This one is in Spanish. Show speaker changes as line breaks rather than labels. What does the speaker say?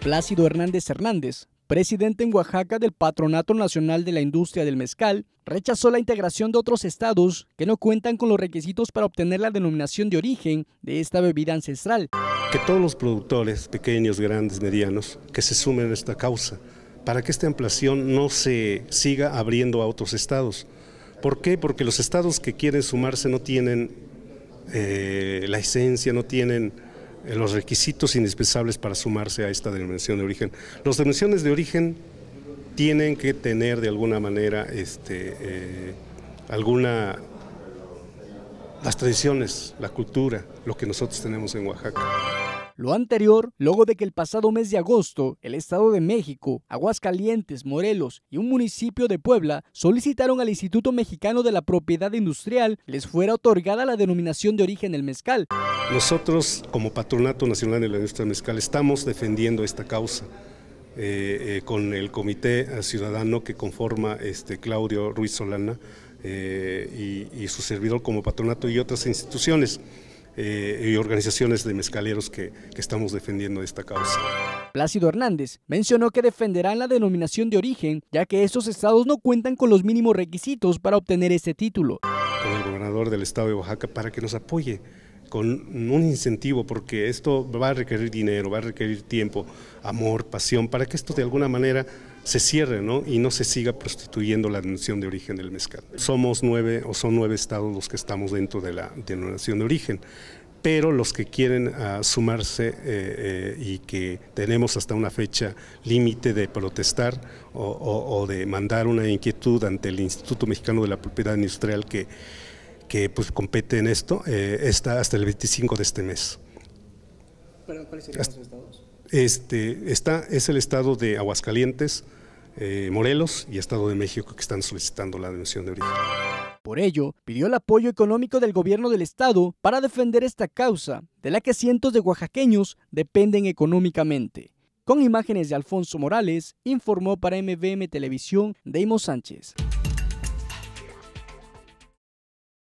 Plácido Hernández Hernández, presidente en Oaxaca del Patronato Nacional de la Industria del Mezcal, rechazó la integración de otros estados que no cuentan con los requisitos para obtener la denominación de origen de esta bebida ancestral.
Que todos los productores, pequeños, grandes, medianos, que se sumen a esta causa, para que esta ampliación no se siga abriendo a otros estados. ¿Por qué? Porque los estados que quieren sumarse no tienen eh, la esencia, no tienen eh, los requisitos indispensables para sumarse a esta dimensión de origen. Las dimensiones de origen tienen que tener de alguna manera este, eh, alguna
las tradiciones, la cultura, lo que nosotros tenemos en Oaxaca. Lo anterior, luego de que el pasado mes de agosto, el Estado de México, Aguascalientes, Morelos y un municipio de Puebla solicitaron al Instituto Mexicano de la Propiedad Industrial les fuera otorgada la denominación de origen del mezcal.
Nosotros, como Patronato Nacional de la Industria Mezcal, estamos defendiendo esta causa. Eh, eh, con el comité ciudadano que conforma este Claudio Ruiz Solana eh, y su servidor como patronato y otras instituciones. Eh, y organizaciones de mezcaleros que, que estamos
defendiendo esta causa. Plácido Hernández mencionó que defenderán la denominación de origen, ya que esos estados no cuentan con los mínimos requisitos para obtener ese título.
Con el gobernador del estado de Oaxaca para que nos apoye con un incentivo, porque esto va a requerir dinero, va a requerir tiempo, amor, pasión, para que esto de alguna manera se cierre ¿no? y no se siga prostituyendo la denominación de origen del mezcal. Somos nueve o son nueve estados los que estamos dentro de la denominación de origen, pero los que quieren ah, sumarse eh, eh, y que tenemos hasta una fecha límite de protestar o, de mandar una inquietud ante el Instituto Mexicano de la Propiedad Industrial que, que pues, compete en esto, eh, está hasta el 25 de este mes. estados? Este, es el estado de Aguascalientes, eh, Morelos y Estado de México que están solicitando la denuncia de origen.
Por ello, pidió el apoyo económico del gobierno del Estado para defender esta causa, de la que cientos de oaxaqueños dependen económicamente. Con imágenes de Alfonso Morales, informó para MVM Televisión Deimos Sánchez.